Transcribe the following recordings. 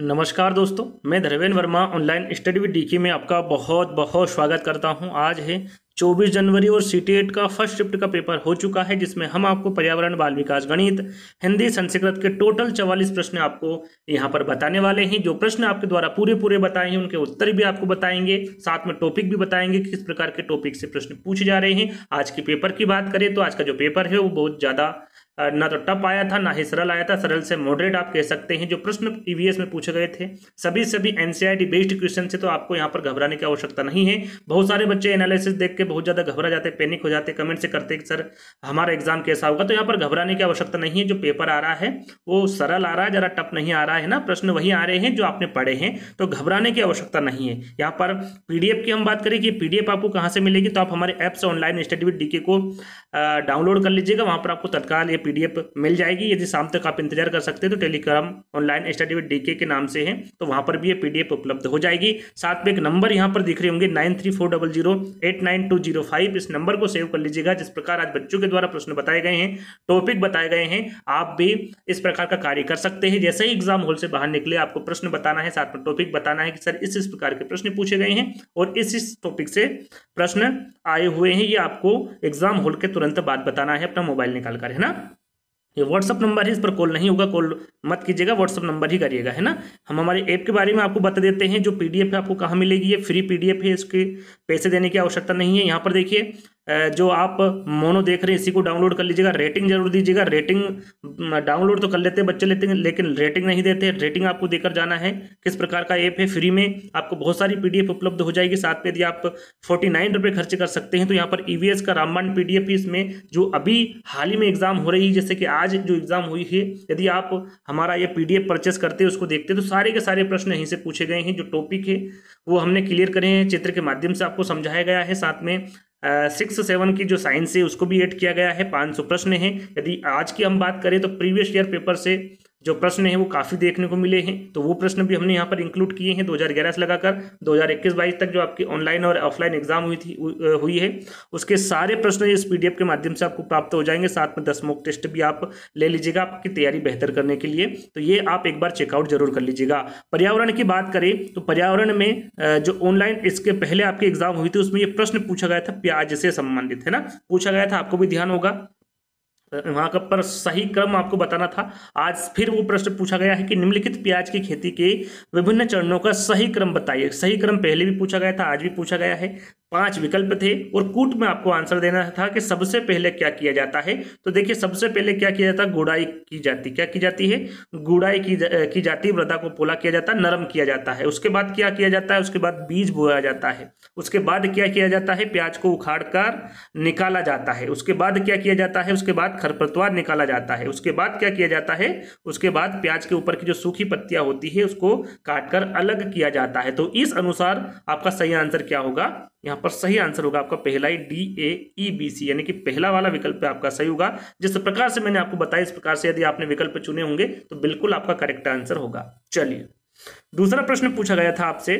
नमस्कार दोस्तों मैं Dharmendra Verma online study with DK में आपका बहुत बहुत स्वागत करता हूं आज है 24 जनवरी और सी टी एट का फर्स्ट शिफ्ट का पेपर हो चुका है जिसमें हम आपको पर्यावरण बाल विकास गणित हिंदी संस्कृत के टोटल 44 प्रश्न आपको यहां पर बताने वाले हैं जो प्रश्न आपके द्वारा पूरे पूरे बताए हैं उनके उत्तर भी आपको बताएंगे साथ में टॉपिक भी बताएंगे किस प्रकार के टॉपिक से प्रश्न पूछे जा रहे हैं आज के पेपर की बात करें तो आज का जो पेपर है वो बहुत ज़्यादा ना तो टप आया था ना ही सरल आया था सरल से मॉडरेट आप कह सकते हैं जो प्रश्न ईवीएस e में पूछे गए थे सभी सभी एनसीईआरटी बेस्ड क्वेश्चन से तो आपको यहाँ पर घबराने की आवश्यकता नहीं है बहुत सारे बच्चे एनालिसिस देख के बहुत ज़्यादा घबरा जाते पैनिक हो जाते कमेंट से करते सर हमारा एग्जाम कैसा होगा तो यहाँ पर घबराने की आवश्यकता नहीं है जो पेपर आ रहा है वो सरल आ रहा है ज़रा टप नहीं आ रहा है ना प्रश्न वही आ रहे हैं जो आपने पढ़े हैं तो घबराने की आवश्यकता नहीं है यहाँ पर पीडीएफ की हम बात करें कि पीडीएफ आपको कहाँ से मिलेगी तो आप हमारे ऐप से ऑनलाइन स्टडी विद डीके को डाउनलोड कर लीजिएगा वहाँ पर आपको तत्काल ये पीडीएफ मिल जाएगी यदि शाम तक आप इंतजार कर सकते हैं तो Telegram online study with DK के नाम से है तो वहां पर भी ये पीडीएफ उपलब्ध हो जाएगी साथ में एक नंबर यहाँ पर दिख रहे होंगे nine three four double zero eight nine two zero five इस नंबर को सेव कर लीजिएगा जिस प्रकार आज बच्चों के द्वारा प्रश्न बताए गए हैं टॉपिक बताए गए हैं आप भी इस प्रकार का कार्य कर सकते हैं जैसे ही एग्जाम हॉल से बाहर निकले आपको प्रश्न बताना है साथ में टॉपिक बताना है कि सर इस इस प्रकार के प्रश्न पूछे गए हैं और इस इस टॉपिक से प्रश्न आए हुए हैं ये आपको एग्जाम हॉल के तुरंत बाद बताना है अपना मोबाइल निकाल कर है ना ये व्हाट्सअप नंबर है इस पर कॉल नहीं होगा कॉल मत कीजिएगा व्हाट्सअप नंबर ही करिएगा है ना हम हमारे ऐप के बारे में आपको बता देते हैं जो पीडीएफ है आपको कहाँ मिलेगी ये फ्री पीडीएफ है इसके पैसे देने की आवश्यकता नहीं है यहाँ पर देखिए जो आप मोनो देख रहे हैं इसी को डाउनलोड कर लीजिएगा रेटिंग जरूर दीजिएगा रेटिंग डाउनलोड तो कर लेते हैं बच्चे लेते हैं लेकिन रेटिंग नहीं देते रेटिंग आपको देकर जाना है किस प्रकार का ऐप है फ्री में आपको बहुत सारी पीडीएफ उपलब्ध हो जाएगी साथ में यदि आप फोर्टी नाइन रुपये खर्च कर सकते हैं तो यहाँ पर ई e का रामबाण पी डी इसमें जो अभी हाल ही में एग्ज़ाम हो रही है जैसे कि आज जो एग्ज़ाम हुई है यदि आप हमारा ये पी परचेस करते हैं उसको देखते हैं तो सारे के सारे प्रश्न यहीं से पूछे गए हैं जो टॉपिक है वो हमने क्लियर करे हैं चित्र के माध्यम से आपको समझाया गया है साथ में सिक्स सेवन की जो साइंस है उसको भी ऐड किया गया है पाँच सौ प्रश्न हैं यदि आज की हम बात करें तो प्रीवियस ईयर पेपर से जो प्रश्न है वो काफ़ी देखने को मिले हैं तो वो प्रश्न भी हमने यहाँ पर इंक्लूड किए हैं 2011 से लगाकर 2021-22 तक जो आपकी ऑनलाइन और ऑफलाइन एग्जाम हुई थी हुई है उसके सारे प्रश्न इस पीडीएफ के माध्यम से आपको प्राप्त हो जाएंगे साथ में दस मॉक टेस्ट भी आप ले लीजिएगा आपकी तैयारी बेहतर करने के लिए तो ये आप एक बार चेकआउट जरूर कर लीजिएगा पर्यावरण की बात करें तो पर्यावरण में जो ऑनलाइन इसके पहले आपकी एग्जाम हुई थी उसमें यह प्रश्न पूछा गया था प्याज से संबंधित है ना पूछा गया था आपको भी ध्यान होगा वहाँ का पर सही क्रम आपको बताना था आज फिर वो प्रश्न पूछा गया है कि निम्नलिखित प्याज की खेती के विभिन्न चरणों का सही क्रम बताइए सही क्रम पहले भी पूछा गया था आज भी पूछा गया है पांच विकल्प थे और कूट में आपको आंसर देना था कि सबसे पहले क्या किया जाता है तो देखिए सबसे पहले क्या किया जाता है गुड़ाई की जाती क्या की जाती है गुड़ाई की जा, की जाती वृद्धा को पोला किया जाता है नरम किया जाता है उसके बाद क्या किया जाता है उसके बाद बीज बोया जाता है उसके बाद क्या किया जाता है प्याज को उखाड़ कर निकाला जाता है उसके बाद क्या किया जाता है उसके बाद खरपतवार निकाला जाता है उसके बाद क्या किया जाता है उसके बाद प्याज के ऊपर की जो सूखी पत्तियां होती है उसको काटकर अलग किया जाता है तो इस अनुसार आपका सही आंसर क्या होगा यहाँ यहाँ पर सही आंसर होगा आपका पहला ही D A E B C यानी कि पहला वाला विकल्प आपका सही होगा जिस प्रकार से मैंने आपको बताया इस प्रकार से यदि आपने विकल्प चुने होंगे तो बिल्कुल आपका करेक्ट आंसर होगा चलिए दूसरा प्रश्न पूछा गया था आपसे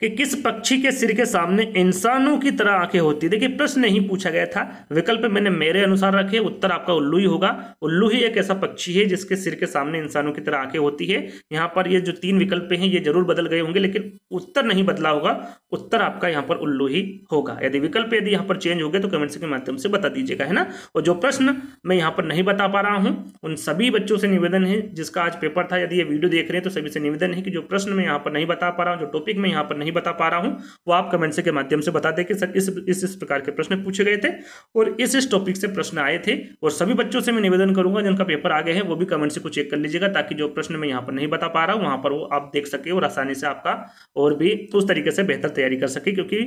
कि किस पक्षी के सिर के सामने इंसानों की तरह आंखें होती है देखिए प्रश्न नहीं पूछा गया था विकल्प मैंने मेरे अनुसार रखे उत्तर आपका उल्लू ही होगा उल्लू ही एक ऐसा पक्षी है जिसके सिर के सामने इंसानों की तरह आंखें होती है यहाँ पर ये जो तीन विकल्प हैं ये जरूर बदल गए होंगे लेकिन उत्तर नहीं बदला होगा उत्तर आपका यहाँ पर उल्लू ही होगा यदि विकल्प यदि यहाँ पर चेंज हो गए तो कमेंट्स के माध्यम से बता दीजिएगा है ना और जो प्रश्न मैं यहाँ पर नहीं बता पा रहा हूँ उन सभी बच्चों से निवेदन है जिसका आज पेपर था यदि ये वीडियो देख रहे हैं तो सभी से निवेदन है कि जो प्रश्न मैं यहाँ पर नहीं बता पा रहा हूँ जो टॉपिक मैं यहाँ पर नहीं नहीं बता पा रहा हूँ वो आप कमेंट से के माध्यम से बता दें कि सर इस इस इस प्रकार के प्रश्न पूछे गए थे और इस इस टॉपिक से प्रश्न आए थे और सभी बच्चों से मैं निवेदन करूंगा जिनका पेपर आ गए हैं वो भी कमेंट से कुछ चेक कर लीजिएगा ताकि जो प्रश्न मैं यहाँ पर नहीं बता पा रहा हूँ वहाँ पर वो आप देख सके और आसानी से आपका और भी तो उस तरीके से बेहतर तैयारी कर सके क्योंकि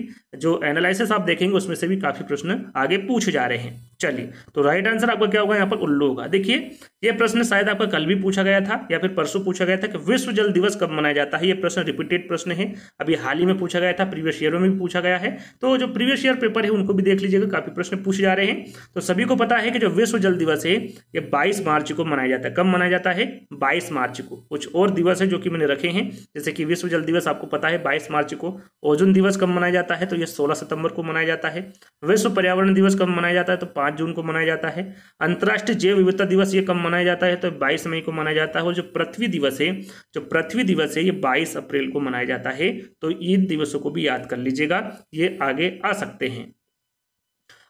जो एनालिसिस आप देखेंगे उसमें से भी काफ़ी प्रश्न आगे पूछे जा रहे हैं चलिए तो राइट आंसर आपका क्या होगा यहाँ पर उल्लू होगा देखिए ये प्रश्न शायद आपका कल भी पूछा गया था या फिर परसों पूछा गया था कि विश्व जल दिवस कब मनाया जाता है ये प्रश्न रिपीटेड प्रश्न है अभी हाल ही में पूछा गया था प्रीवियस ईयर में भी पूछा गया है तो जो प्रीवियस ईयर पेपर है उनको भी देख लीजिएगा काफ़ी प्रश्न पूछे जा रहे हैं तो सभी को पता है कि जो विश्व जल दिवस है ये बाईस मार्च को मनाया जाता है कब मनाया जाता है बाईस मार्च को कुछ और दिवस है जो कि मैंने रखे हैं जैसे कि विश्व जल दिवस आपको पता है बाईस मार्च को ओजुन दिवस कब मनाया जाता है तो ये सोलह सितंबर को मनाया जाता है विश्व पर्यावरण दिवस कब मनाया जाता है तो पाँच जून को मनाया जाता है अंतर्राष्ट्रीय जैव विविधता दिवस ये कब मनाया जाता है तो बाईस मई को मनाया जाता है और जो पृथ्वी दिवस है जो पृथ्वी दिवस है ये बाईस अप्रैल को मनाया जाता है तो इन दिवसों को भी याद कर लीजिएगा ये आगे आ सकते हैं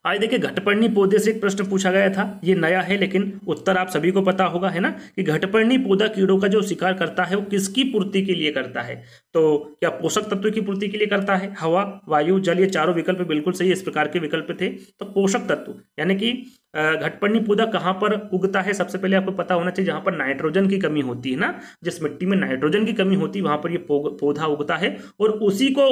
आज देखिए घटपर्णी पौधे से एक प्रश्न पूछा गया था ये नया है लेकिन उत्तर आप सभी को पता होगा है ना कि घटपर्णी पौधा कीड़ों का जो शिकार करता है वो किसकी पूर्ति के लिए करता है तो क्या पोषक तत्व की पूर्ति के लिए करता है हवा वायु जल ये चारों विकल्प बिल्कुल सही इस प्रकार के विकल्प थे तो पोषक तत्व यानी कि घटपर्णी पौधा कहाँ पर उगता है सबसे पहले आपको पता होना चाहिए जहाँ पर नाइट्रोजन की कमी होती है ना जिस मिट्टी में नाइट्रोजन की कमी होती है वहाँ पर ये पौधा उगता है और उसी को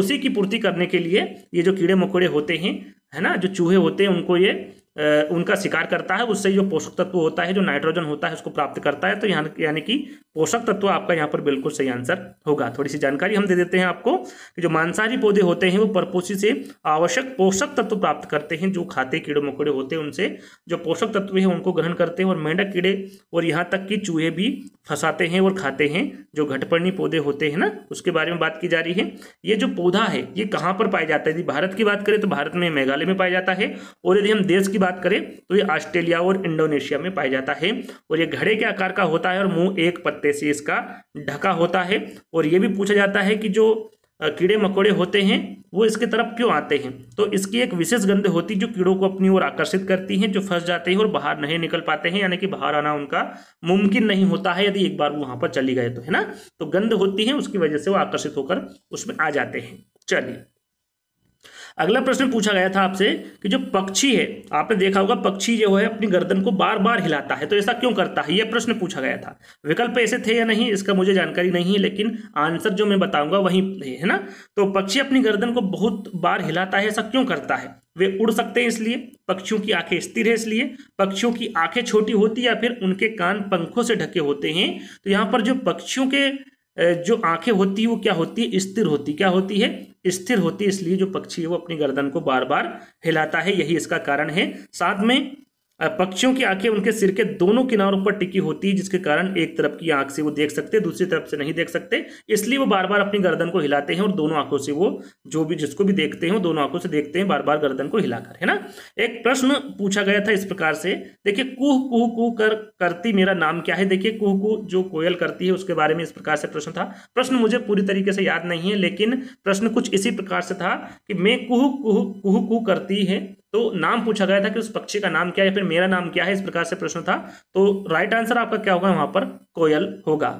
उसी की पूर्ति करने के लिए ये जो कीड़े मकोड़े होते हैं है ना जो चूहे होते हैं उनको ये उनका शिकार करता है उससे जो पोषक तत्व होता है जो नाइट्रोजन होता है उसको प्राप्त करता है तो यहाँ यानी कि पोषक तत्व आपका यहाँ पर बिल्कुल सही आंसर होगा थोड़ी सी जानकारी हम दे देते हैं आपको कि जो मांसाहारी पौधे होते हैं वो परपोषी से आवश्यक पोषक तत्व प्राप्त करते हैं जो खाते कीड़े मकोड़े होते हैं उनसे जो पोषक तत्व है उनको ग्रहण करते हैं और मेंढक कीड़े और यहाँ तक कि चूहे भी फंसाते हैं और खाते हैं जो घटपर्णी पौधे होते हैं ना उसके बारे में बात की जा रही है ये जो पौधा है ये कहाँ पर पाया जाता है यदि भारत की बात करें तो भारत में मेघालय में पाया जाता है और यदि हम देश की बात करें तो ये ऑस्ट्रेलिया और इंडोनेशिया में पाया जाता है और ये घड़े के आकार का होता है और मुंह एक पत्ते से इसका ढका होता है और ये भी पूछा जाता है कि जो कीड़े मकोड़े होते हैं वो इसके तरफ क्यों आते हैं तो इसकी एक विशेष गंध होती है जो कीड़ों को अपनी ओर आकर्षित करती है जो फंस जाते हैं और बाहर नहीं निकल पाते हैं यानी कि बाहर आना उनका मुमकिन नहीं होता है यदि एक बार वो वहाँ पर चली गए तो है ना तो गंध होती है उसकी वजह से वो आकर्षित होकर उसमें आ जाते हैं चलिए अगला प्रश्न पूछा गया था आपसे कि जो पक्षी है आपने देखा होगा पक्षी जो है अपनी गर्दन को बार बार हिलाता है तो ऐसा क्यों करता है यह प्रश्न पूछा गया था विकल्प ऐसे थे या नहीं इसका मुझे जानकारी नहीं है लेकिन आंसर जो मैं बताऊंगा वही है ना तो पक्षी अपनी गर्दन को बहुत बार हिलाता है ऐसा क्यों करता है वे उड़ सकते हैं इसलिए पक्षियों की आंखें स्थिर है इसलिए पक्षियों की आंखें छोटी होती या फिर उनके कान पंखों से ढके होते हैं तो यहाँ पर जो पक्षियों के जो आंखें होती है वो क्या होती है स्थिर होती क्या होती है स्थिर होती है इसलिए जो पक्षी है वो अपनी गर्दन को बार बार हिलाता है यही इसका कारण है साथ में पक्षियों की आंखें उनके सिर के दोनों किनारों पर टिकी होती है जिसके कारण एक तरफ की आंख से वो देख सकते दूसरी तरफ से नहीं देख सकते इसलिए वो बार बार अपनी गर्दन को हिलाते हैं और दोनों आंखों से वो जो भी जिसको भी देखते हैं दोनों आंखों से देखते हैं बार बार गर्दन को हिलाकर है ना एक प्रश्न पूछा गया था इस प्रकार से देखिए कुह कुह कुह कर करती मेरा नाम क्या है देखिए कुह कुह जो कोयल करती है उसके बारे में इस प्रकार से प्रश्न था प्रश्न मुझे पूरी तरीके से याद नहीं है लेकिन प्रश्न कुछ इसी प्रकार से था कि मैं कुह कुह कुह कुह करती है तो नाम पूछा गया था कि उस पक्षी का नाम क्या है फिर मेरा नाम क्या है इस प्रकार से प्रश्न था तो राइट आंसर आपका क्या होगा वहां पर कोयल होगा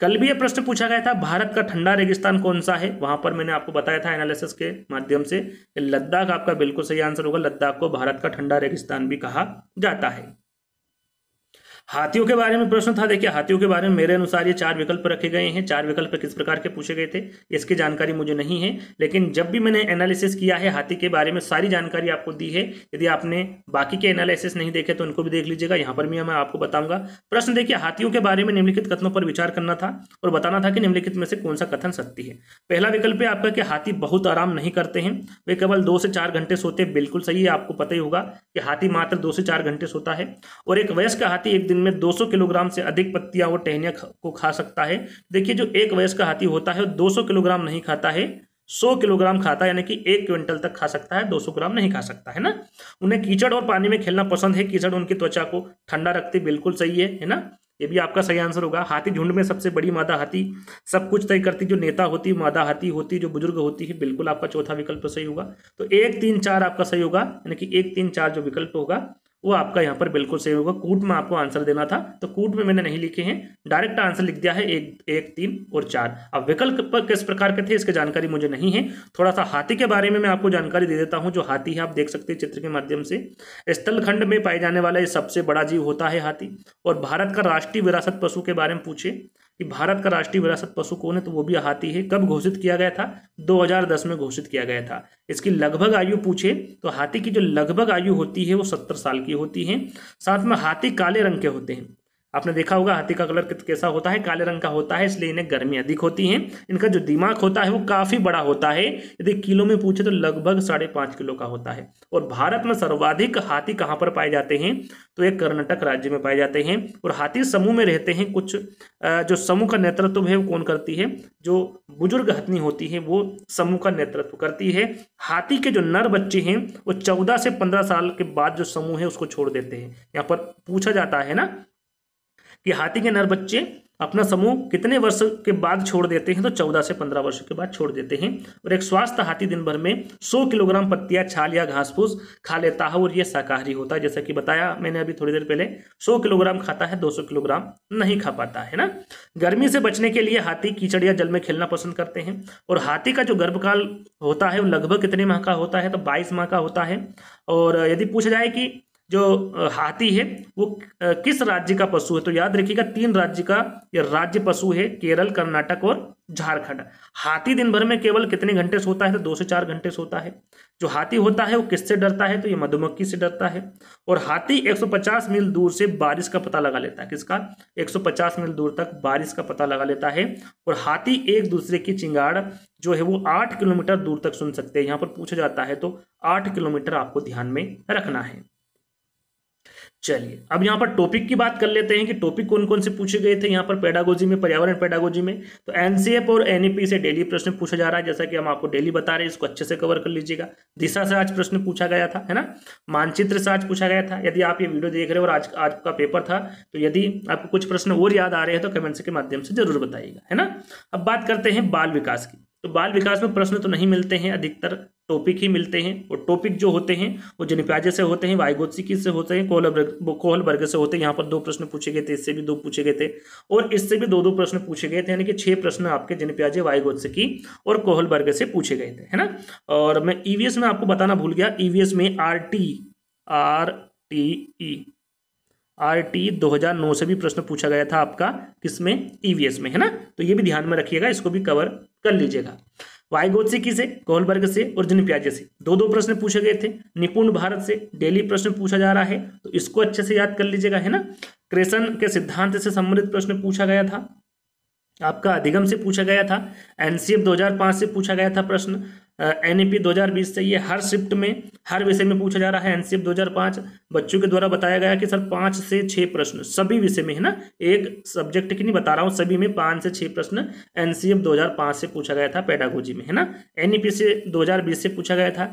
कल भी यह प्रश्न पूछा गया था भारत का ठंडा रेगिस्तान कौन सा है वहां पर मैंने आपको बताया था एनालिसिस के माध्यम से लद्दाख आपका बिल्कुल सही आंसर होगा लद्दाख को भारत का ठंडा रेगिस्तान भी कहा जाता है हाथियों के बारे में प्रश्न था देखिए हाथियों के बारे में मेरे अनुसार ये चार विकल्प रखे गए हैं चार विकल्प किस प्रकार के पूछे गए थे इसकी जानकारी मुझे नहीं है लेकिन जब भी मैंने एनालिसिस किया है हाथी के बारे में सारी जानकारी आपको दी है यदि आपने बाकी के एनालिसिस नहीं देखे तो उनको भी देख लीजिएगा यहाँ पर भी मैं आपको बताऊंगा प्रश्न देखिए हाथियों के बारे में निम्नलिखित कथनों पर विचार करना था और बताना था कि निम्नलिखित में से कौन सा कथन सत्य है पहला विकल्प है आपका कि हाथी बहुत आराम नहीं करते हैं वे केवल दो से चार घंटे सोते बिल्कुल सही है आपको पता ही होगा कि हाथी मात्र दो से चार घंटे सोता है और एक वयस्क हाथी एक दिन दिन में 200 किलोग्राम से अधिक पत्तियां और टहनियां को खा सकता है देखिए जो एक वयस्क हाथी होता है वो 200 किलोग्राम नहीं खाता है 100 किलोग्राम खाता है यानी कि एक क्विंटल तक खा सकता है 200 ग्राम नहीं खा सकता है ना उन्हें कीचड़ और पानी में खेलना पसंद है कीचड़ उनकी त्वचा को ठंडा रखती बिल्कुल सही है है ना ये भी आपका सही आंसर होगा हाथी झुंड में सबसे बड़ी मादा हाथी सब कुछ तय करती जो नेता होती मादा हाथी होती जो बुजुर्ग होती है बिल्कुल आपका चौथा विकल्प सही होगा तो एक तीन चार आपका सही होगा यानी कि एक तीन चार जो विकल्प होगा वो आपका यहाँ पर बिल्कुल सही होगा कूट में आपको आंसर देना था तो कूट में मैंने नहीं लिखे हैं डायरेक्ट आंसर लिख दिया है एक एक तीन और चार अब विकल्प किस प्रकार के थे इसकी जानकारी मुझे नहीं है थोड़ा सा हाथी के बारे में मैं आपको जानकारी दे देता हूँ जो हाथी है आप देख सकते हैं चित्र के माध्यम से स्थलखंड में पाए जाने वाला ये सबसे बड़ा जीव होता है हाथी और भारत का राष्ट्रीय विरासत पशु के बारे में पूछे कि भारत का राष्ट्रीय विरासत पशु कौन है तो वो भी हाथी है कब घोषित किया गया था 2010 में घोषित किया गया था इसकी लगभग आयु पूछे तो हाथी की जो लगभग आयु होती है वो सत्तर साल की होती है साथ में हाथी काले रंग के होते हैं आपने देखा होगा हाथी का कलर कैसा होता है काले रंग का होता है इसलिए इन्हें गर्मी अधिक होती है इनका जो दिमाग होता है वो काफ़ी बड़ा होता है यदि किलो में पूछे तो लगभग साढ़े पाँच किलो का होता है और भारत में सर्वाधिक हाथी कहाँ पर पाए जाते हैं तो ये कर्नाटक राज्य में पाए जाते हैं और हाथी समूह में रहते हैं कुछ जो समूह का नेतृत्व है वो कौन करती है जो बुजुर्ग हथनी होती है वो समूह का नेतृत्व करती है हाथी के जो नर बच्चे हैं वो चौदह से पंद्रह साल के बाद जो समूह है उसको छोड़ देते हैं यहाँ पर पूछा जाता है ना कि हाथी के नर बच्चे अपना समूह कितने वर्ष के बाद छोड़ देते हैं तो चौदह से पंद्रह वर्ष के बाद छोड़ देते हैं और एक स्वास्थ्य हाथी दिन भर में सौ किलोग्राम पत्तियां छाल या घास फूस खा लेता है और यह शाकाहारी होता है जैसा कि बताया मैंने अभी थोड़ी देर पहले सौ किलोग्राम खाता है दो सौ किलोग्राम नहीं खा पाता है ना गर्मी से बचने के लिए हाथी कीचड़ या जल में खेलना पसंद करते हैं और हाथी का जो गर्भकाल होता है वो लगभग कितने माह का होता है तो बाईस माह का होता है और यदि पूछा जाए कि जो हाथी है वो किस राज्य का पशु है तो याद रखिएगा तीन राज्य का ये राज्य पशु है केरल कर्नाटक और झारखंड हाथी दिन भर में केवल कितने घंटे सोता है तो दो से चार घंटे सोता है जो हाथी होता है वो किससे डरता है तो ये मधुमक्खी से डरता है और हाथी 150 मील दूर से बारिश का पता लगा लेता है किसका 150 मील दूर तक बारिश का पता लगा लेता है और हाथी एक दूसरे की चिंगाड़ जो है वो आठ किलोमीटर दूर तक सुन सकते हैं यहाँ पर पूछा जाता है तो आठ किलोमीटर आपको ध्यान में रखना है चलिए अब यहाँ पर टॉपिक की बात कर लेते हैं कि टॉपिक कौन कौन से पूछे गए थे यहाँ पर पेडागोजी में पर्यावरण पेडागोजी में तो एनसीएफ और एनईपी e से डेली प्रश्न पूछा जा रहा है जैसा कि हम आपको डेली बता रहे हैं इसको अच्छे से कवर कर लीजिएगा दिशा से आज प्रश्न पूछा गया था है ना मानचित्र से आज पूछा गया था यदि आप ये वीडियो देख रहे हो और आज आज का पेपर था तो यदि आपको कुछ प्रश्न और याद आ रहे हैं तो कमेंट्स के माध्यम से जरूर बताइएगा है ना अब बात करते हैं बाल विकास की तो बाल विकास में प्रश्न तो नहीं मिलते हैं अधिकतर टॉपिक ही मिलते हैं और टॉपिक जो होते हैं वो जनिप्याजे से होते हैं वायगोत्सिकी से होते हैं कोहल कोहल वर्ग से होते हैं यहाँ पर दो प्रश्न पूछे गए थे इससे भी दो पूछे गए थे और इससे भी दो दो प्रश्न पूछे गए थे यानी कि छह प्रश्न आपके जनिप्याजे की और कोहल वर्ग से पूछे गए थे है ना और मैं ईवीएस e में आपको बताना भूल गया ईवीएस e में R T R T E RT 2009 से भी प्रश्न पूछा गया था आपका किसमें ईवीएस e में है ना तो ये भी ध्यान में रखिएगा इसको भी कवर कर लीजिएगा वाइगोद से किसे कोहलबर्ग से और प्याजे से दो दो प्रश्न पूछे गए थे निपुण भारत से डेली प्रश्न पूछा जा रहा है तो इसको अच्छे से याद कर लीजिएगा है ना क्रेशन के सिद्धांत से संबंधित प्रश्न पूछा गया था आपका अधिगम से पूछा गया था एनसीएफ 2005 से पूछा गया था प्रश्न एन ई पी दो हज़ार बीस से ये हर शिफ्ट में हर विषय में पूछा जा रहा है एन सी एफ दो हज़ार पांच बच्चों के द्वारा बताया गया कि सर पाँच से छः प्रश्न सभी विषय में है ना एक सब्जेक्ट की नहीं बता रहा हूँ सभी में पाँच से छः प्रश्न एन सी एफ दो हज़ार पांच से पूछा गया था पैडागोजी में है ना एन ई पी से दो हज़ार बीस से पूछा गया था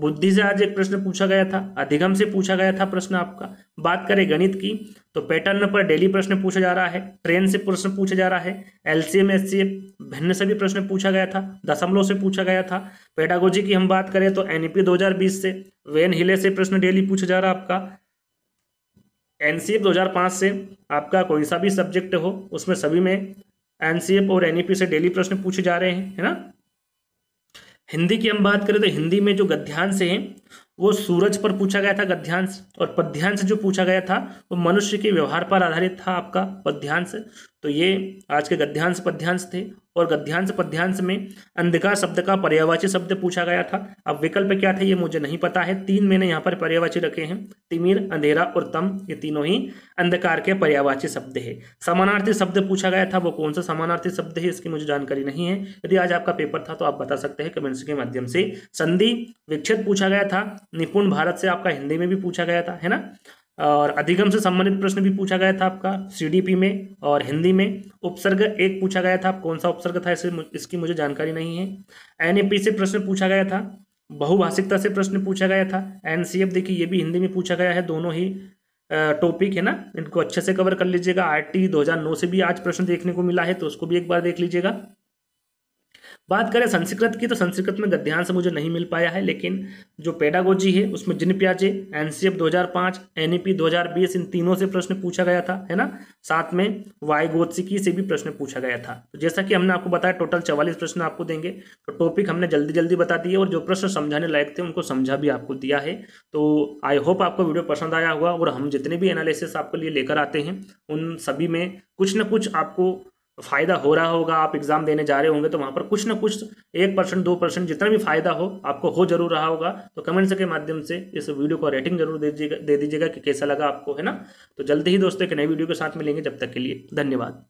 बुद्धि से आज एक प्रश्न पूछा गया था अधिगम से पूछा गया था प्रश्न आपका बात करें गणित की तो पैटर्न पर डेली प्रश्न पूछा जा रहा है ट्रेन से प्रश्न पूछा जा रहा है एलसीएम एससीएम भिन्न से भी प्रश्न पूछा गया था दशमलव से पूछा गया था पेडागोजी की हम बात करें तो एनईपी 2020 से वेन हिले से प्रश्न डेली पूछा जा रहा है आपका एनसीएफ 2005 से आपका कोई सा भी सब्जेक्ट हो उसमें सभी में एनसीएफ और एनईपी से डेली प्रश्न पूछे जा रहे हैं है ना हिंदी की हम बात करें तो हिंदी में जो गद्यांश हैं वो सूरज पर पूछा गया था गद्यांश और पद्यांश जो पूछा गया था वो मनुष्य के व्यवहार पर आधारित था आपका पद्यांश तो ये आज के गद्यांश पद्यांश थे और गद्यांश पद्यांश में अंधकार शब्द का पर्यावाची शब्द पूछा गया था अब विकल्प क्या थे ये मुझे नहीं पता है तीन मैंने यहाँ पर पर्यावाची रखे हैं तिमिर अंधेरा और तम ये तीनों ही अंधकार के पर्यावाची शब्द है समानार्थी शब्द पूछा गया था वो कौन सा समानार्थी शब्द है इसकी मुझे जानकारी नहीं है यदि आज आपका पेपर था तो आप बता सकते हैं कमेंट्स के माध्यम से संधि विक्षित पूछा गया था निपुण भारत से आपका हिंदी में भी पूछा गया था है ना और अधिगम से संबंधित प्रश्न भी पूछा गया था आपका सीडीपी में और हिंदी में उपसर्ग एक पूछा गया था कौन सा उपसर्ग था इसे इसकी मुझे जानकारी नहीं है एनएपी से प्रश्न पूछा गया था बहुभाषिकता से प्रश्न पूछा गया था एनसीएफ देखिए ये भी हिंदी में पूछा गया है दोनों ही टॉपिक है ना इनको अच्छे से कवर कर लीजिएगा आरटी टी से भी आज प्रश्न देखने को मिला है तो उसको भी एक बार देख लीजिएगा बात करें संस्कृत की तो संस्कृत में गद्यांश मुझे नहीं मिल पाया है लेकिन जो पेडागोजी है उसमें जिन प्याजे एन सी एफ दो हज़ार पाँच एन ई पी दो हज़ार बीस इन तीनों से प्रश्न पूछा गया था है ना साथ में वाई गोत्सिकी से भी प्रश्न पूछा गया था तो जैसा कि हमने आपको बताया टोटल चवालीस प्रश्न आपको देंगे तो टॉपिक हमने जल्दी जल्दी बता दिए और जो प्रश्न समझाने लायक थे उनको समझा भी आपको दिया है तो आई होप आपको वीडियो पसंद आया होगा और हम जितने भी एनालिसिस आपके लिए लेकर आते हैं उन सभी में कुछ ना कुछ आपको फ़ायदा हो रहा होगा आप एग्ज़ाम देने जा रहे होंगे तो वहां पर कुछ ना कुछ एक परसेंट दो परसेंट जितना भी फ़ायदा हो आपको हो जरूर रहा होगा तो कमेंट्स के माध्यम से इस वीडियो को रेटिंग जरूर दीजिएगा दे दीजिएगा कि कैसा लगा आपको है ना तो जल्दी ही दोस्तों एक नई वीडियो के साथ मिलेंगे जब तक के लिए धन्यवाद